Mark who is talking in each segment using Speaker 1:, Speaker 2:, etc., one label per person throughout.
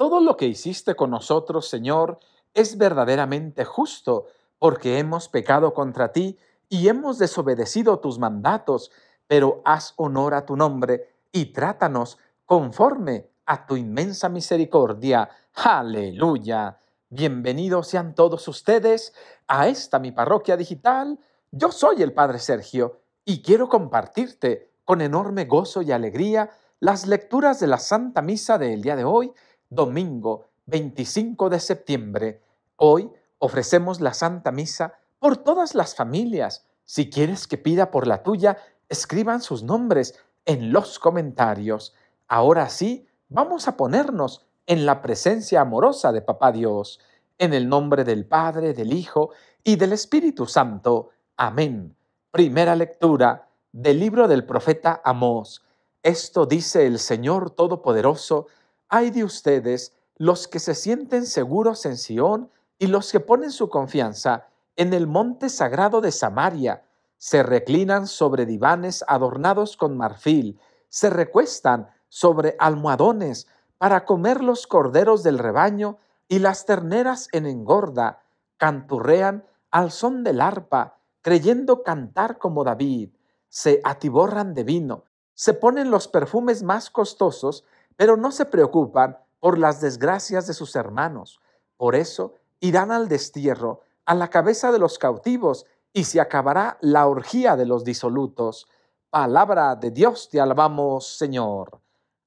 Speaker 1: Todo lo que hiciste con nosotros, Señor, es verdaderamente justo, porque hemos pecado contra ti y hemos desobedecido tus mandatos, pero haz honor a tu nombre y trátanos conforme a tu inmensa misericordia. Aleluya. Bienvenidos sean todos ustedes a esta mi parroquia digital. Yo soy el Padre Sergio y quiero compartirte con enorme gozo y alegría las lecturas de la Santa Misa del día de hoy domingo 25 de septiembre. Hoy ofrecemos la Santa Misa por todas las familias. Si quieres que pida por la tuya, escriban sus nombres en los comentarios. Ahora sí, vamos a ponernos en la presencia amorosa de Papá Dios, en el nombre del Padre, del Hijo y del Espíritu Santo. Amén. Primera lectura del libro del profeta Amós. Esto dice el Señor Todopoderoso hay de ustedes los que se sienten seguros en Sión y los que ponen su confianza en el monte sagrado de Samaria, se reclinan sobre divanes adornados con marfil, se recuestan sobre almohadones para comer los corderos del rebaño y las terneras en engorda, canturrean al son del arpa, creyendo cantar como David, se atiborran de vino, se ponen los perfumes más costosos pero no se preocupan por las desgracias de sus hermanos. Por eso irán al destierro, a la cabeza de los cautivos, y se acabará la orgía de los disolutos. Palabra de Dios te alabamos, Señor.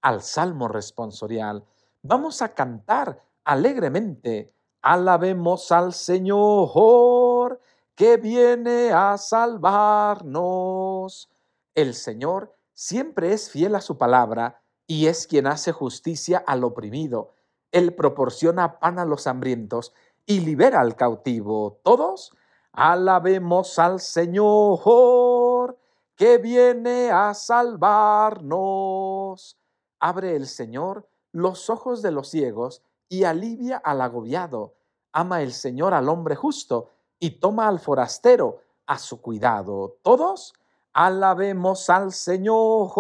Speaker 1: Al Salmo responsorial. Vamos a cantar alegremente. Alabemos al Señor que viene a salvarnos. El Señor siempre es fiel a su palabra y es quien hace justicia al oprimido. Él proporciona pan a los hambrientos y libera al cautivo. Todos alabemos al Señor que viene a salvarnos. Abre el Señor los ojos de los ciegos y alivia al agobiado. Ama el Señor al hombre justo y toma al forastero a su cuidado. Todos alabemos al Señor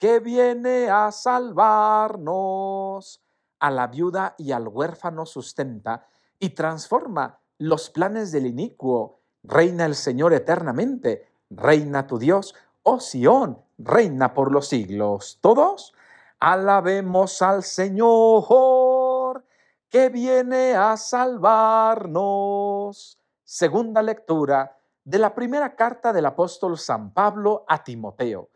Speaker 1: que viene a salvarnos. A la viuda y al huérfano sustenta y transforma los planes del inicuo. Reina el Señor eternamente, reina tu Dios, oh Sión, reina por los siglos. Todos alabemos al Señor que viene a salvarnos. Segunda lectura de la primera carta del apóstol San Pablo a Timoteo.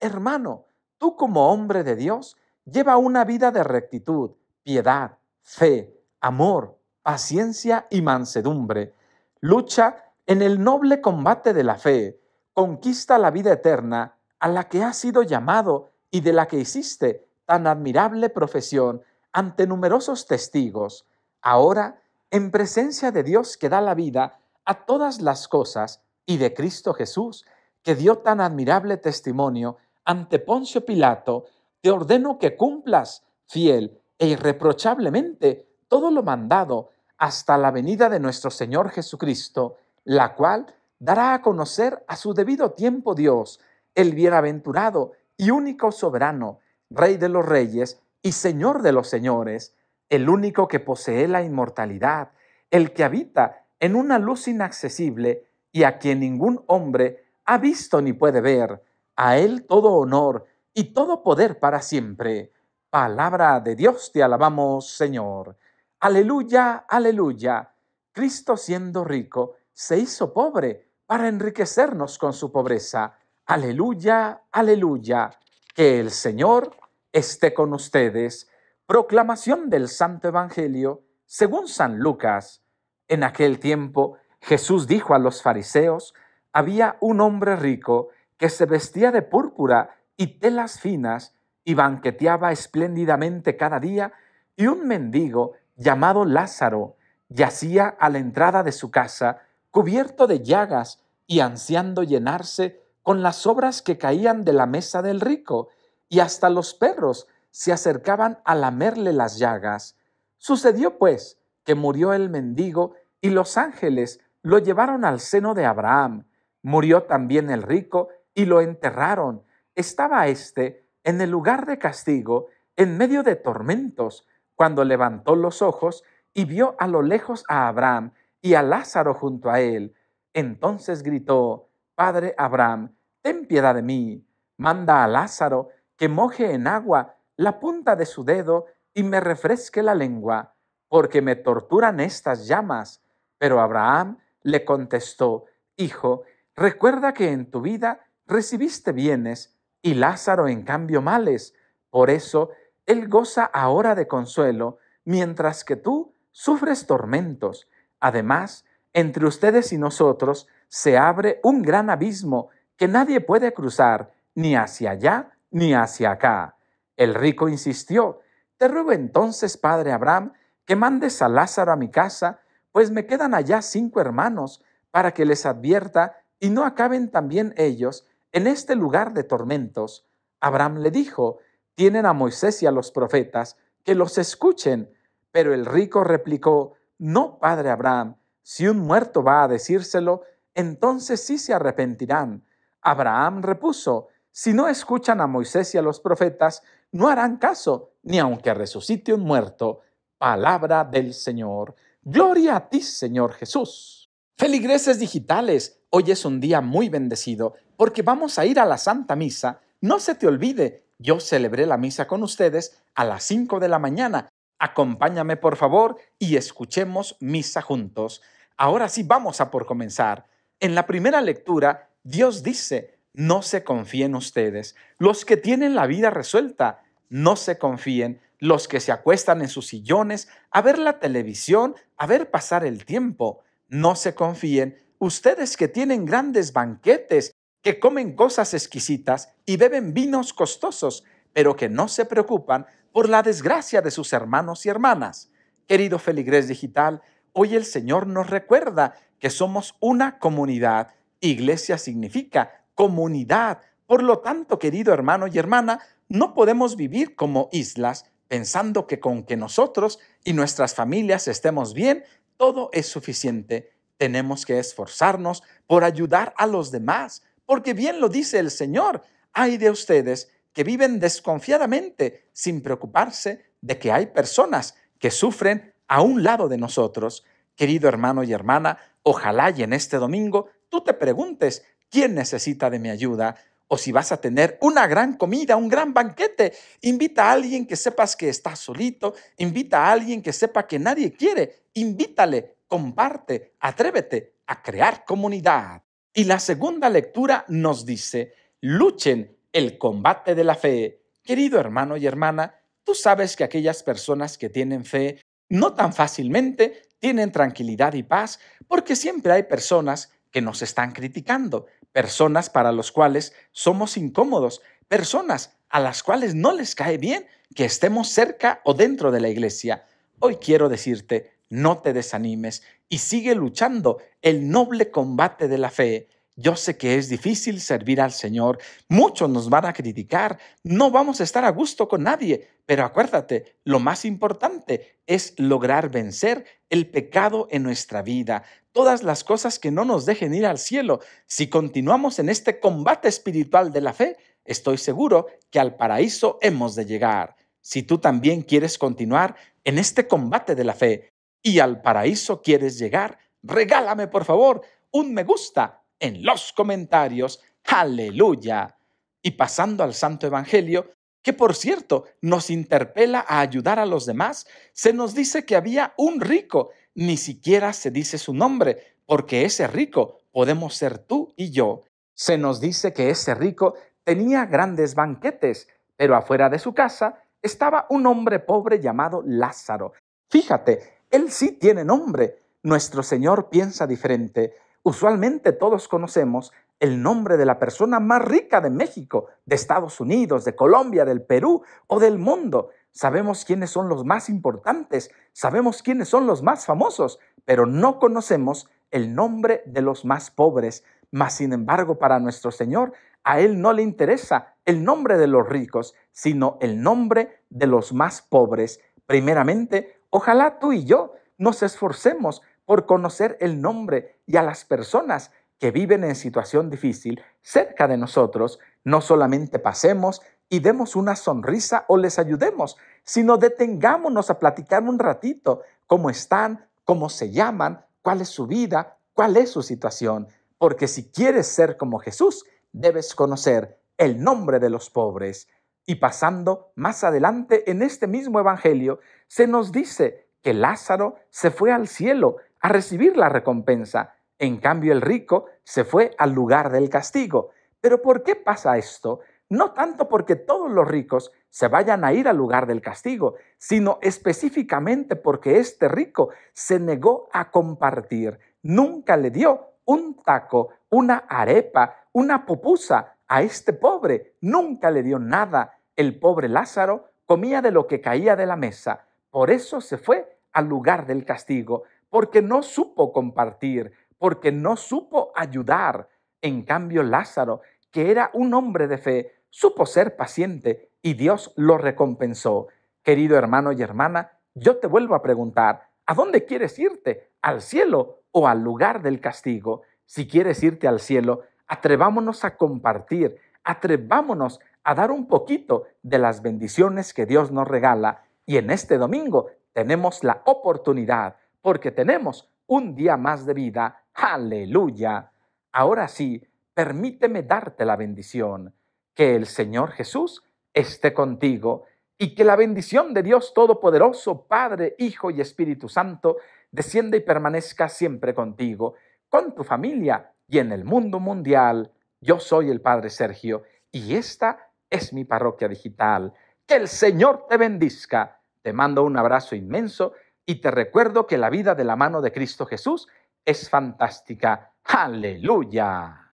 Speaker 1: Hermano, tú como hombre de Dios, lleva una vida de rectitud, piedad, fe, amor, paciencia y mansedumbre. Lucha en el noble combate de la fe, conquista la vida eterna a la que has sido llamado y de la que hiciste tan admirable profesión ante numerosos testigos. Ahora, en presencia de Dios que da la vida a todas las cosas y de Cristo Jesús, que dio tan admirable testimonio ante Poncio Pilato, te ordeno que cumplas fiel e irreprochablemente todo lo mandado hasta la venida de nuestro Señor Jesucristo, la cual dará a conocer a su debido tiempo Dios, el bienaventurado y único soberano, Rey de los Reyes y Señor de los Señores, el único que posee la inmortalidad, el que habita en una luz inaccesible y a quien ningún hombre ha visto ni puede ver a Él todo honor y todo poder para siempre. Palabra de Dios te alabamos, Señor. Aleluya, aleluya. Cristo siendo rico, se hizo pobre para enriquecernos con su pobreza. Aleluya, aleluya. Que el Señor esté con ustedes. Proclamación del Santo Evangelio según San Lucas. En aquel tiempo Jesús dijo a los fariseos, había un hombre rico que se vestía de púrpura y telas finas y banqueteaba espléndidamente cada día, y un mendigo llamado Lázaro yacía a la entrada de su casa, cubierto de llagas y ansiando llenarse con las sobras que caían de la mesa del rico, y hasta los perros se acercaban a lamerle las llagas. Sucedió, pues, que murió el mendigo y los ángeles lo llevaron al seno de Abraham. Murió también el rico y lo enterraron. Estaba éste en el lugar de castigo, en medio de tormentos, cuando levantó los ojos y vio a lo lejos a Abraham y a Lázaro junto a él. Entonces gritó, Padre Abraham, ten piedad de mí, manda a Lázaro que moje en agua la punta de su dedo y me refresque la lengua, porque me torturan estas llamas. Pero Abraham le contestó, Hijo, recuerda que en tu vida recibiste bienes y Lázaro en cambio males. Por eso, él goza ahora de consuelo, mientras que tú sufres tormentos. Además, entre ustedes y nosotros se abre un gran abismo que nadie puede cruzar, ni hacia allá ni hacia acá. El rico insistió, Te ruego entonces, padre Abraham, que mandes a Lázaro a mi casa, pues me quedan allá cinco hermanos, para que les advierta y no acaben también ellos en este lugar de tormentos, Abraham le dijo, tienen a Moisés y a los profetas, que los escuchen. Pero el rico replicó, no, padre Abraham, si un muerto va a decírselo, entonces sí se arrepentirán. Abraham repuso, si no escuchan a Moisés y a los profetas, no harán caso, ni aunque resucite un muerto. Palabra del Señor. Gloria a ti, Señor Jesús. Feligreses digitales, Hoy es un día muy bendecido porque vamos a ir a la Santa Misa. No se te olvide, yo celebré la misa con ustedes a las 5 de la mañana. Acompáñame por favor y escuchemos misa juntos. Ahora sí vamos a por comenzar. En la primera lectura, Dios dice, no se confíen ustedes. Los que tienen la vida resuelta, no se confíen. Los que se acuestan en sus sillones a ver la televisión, a ver pasar el tiempo, no se confíen ustedes que tienen grandes banquetes, que comen cosas exquisitas y beben vinos costosos, pero que no se preocupan por la desgracia de sus hermanos y hermanas. Querido Feligrés Digital, hoy el Señor nos recuerda que somos una comunidad. Iglesia significa comunidad. Por lo tanto, querido hermano y hermana, no podemos vivir como islas pensando que con que nosotros y nuestras familias estemos bien, todo es suficiente. Tenemos que esforzarnos por ayudar a los demás, porque bien lo dice el Señor, hay de ustedes que viven desconfiadamente sin preocuparse de que hay personas que sufren a un lado de nosotros. Querido hermano y hermana, ojalá y en este domingo tú te preguntes, ¿quién necesita de mi ayuda? O si vas a tener una gran comida, un gran banquete, invita a alguien que sepas que está solito, invita a alguien que sepa que nadie quiere, invítale comparte, atrévete a crear comunidad. Y la segunda lectura nos dice, luchen el combate de la fe. Querido hermano y hermana, tú sabes que aquellas personas que tienen fe no tan fácilmente tienen tranquilidad y paz porque siempre hay personas que nos están criticando, personas para los cuales somos incómodos, personas a las cuales no les cae bien que estemos cerca o dentro de la iglesia. Hoy quiero decirte, no te desanimes y sigue luchando el noble combate de la fe. Yo sé que es difícil servir al Señor, muchos nos van a criticar, no vamos a estar a gusto con nadie, pero acuérdate, lo más importante es lograr vencer el pecado en nuestra vida, todas las cosas que no nos dejen ir al cielo. Si continuamos en este combate espiritual de la fe, estoy seguro que al paraíso hemos de llegar. Si tú también quieres continuar en este combate de la fe, y al paraíso quieres llegar, regálame por favor un me gusta en los comentarios. Aleluya. Y pasando al Santo Evangelio, que por cierto nos interpela a ayudar a los demás, se nos dice que había un rico, ni siquiera se dice su nombre, porque ese rico podemos ser tú y yo. Se nos dice que ese rico tenía grandes banquetes, pero afuera de su casa estaba un hombre pobre llamado Lázaro. Fíjate, él sí tiene nombre. Nuestro Señor piensa diferente. Usualmente todos conocemos el nombre de la persona más rica de México, de Estados Unidos, de Colombia, del Perú o del mundo. Sabemos quiénes son los más importantes, sabemos quiénes son los más famosos, pero no conocemos el nombre de los más pobres. Mas, sin embargo, para nuestro Señor, a Él no le interesa el nombre de los ricos, sino el nombre de los más pobres. Primeramente, Ojalá tú y yo nos esforcemos por conocer el nombre y a las personas que viven en situación difícil cerca de nosotros, no solamente pasemos y demos una sonrisa o les ayudemos, sino detengámonos a platicar un ratito cómo están, cómo se llaman, cuál es su vida, cuál es su situación. Porque si quieres ser como Jesús, debes conocer el nombre de los pobres. Y pasando más adelante en este mismo Evangelio, se nos dice que Lázaro se fue al cielo a recibir la recompensa. En cambio, el rico se fue al lugar del castigo. Pero ¿por qué pasa esto? No tanto porque todos los ricos se vayan a ir al lugar del castigo, sino específicamente porque este rico se negó a compartir. Nunca le dio un taco, una arepa, una pupusa a este pobre. Nunca le dio nada. El pobre Lázaro comía de lo que caía de la mesa, por eso se fue al lugar del castigo, porque no supo compartir, porque no supo ayudar. En cambio, Lázaro, que era un hombre de fe, supo ser paciente y Dios lo recompensó. Querido hermano y hermana, yo te vuelvo a preguntar, ¿a dónde quieres irte? ¿Al cielo o al lugar del castigo? Si quieres irte al cielo, atrevámonos a compartir, atrevámonos a dar un poquito de las bendiciones que Dios nos regala. Y en este domingo tenemos la oportunidad, porque tenemos un día más de vida. Aleluya. Ahora sí, permíteme darte la bendición. Que el Señor Jesús esté contigo y que la bendición de Dios Todopoderoso, Padre, Hijo y Espíritu Santo, descienda y permanezca siempre contigo, con tu familia y en el mundo mundial. Yo soy el Padre Sergio y esta es mi parroquia digital. Que el Señor te bendizca. Te mando un abrazo inmenso y te recuerdo que la vida de la mano de Cristo Jesús es fantástica. Aleluya.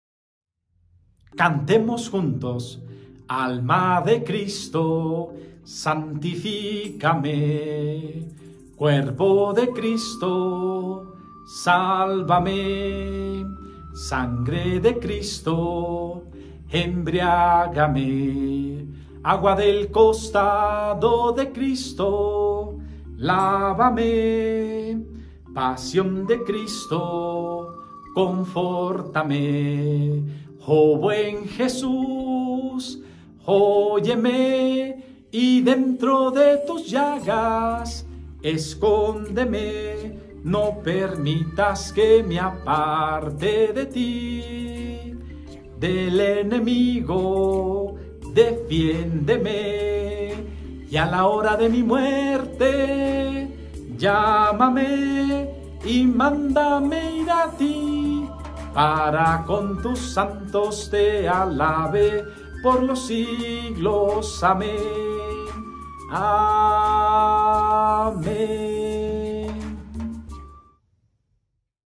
Speaker 2: Cantemos juntos, alma de Cristo, santifícame, cuerpo de Cristo, sálvame, sangre de Cristo embriágame. Agua del costado de Cristo, lávame. Pasión de Cristo, confórtame. Oh buen Jesús, óyeme y dentro de tus llagas, escóndeme. No permitas que me aparte de ti del enemigo, defiéndeme. Y a la hora de mi muerte, llámame y mándame ir a ti, para con tus santos te alabe por los siglos. Amén. Amén.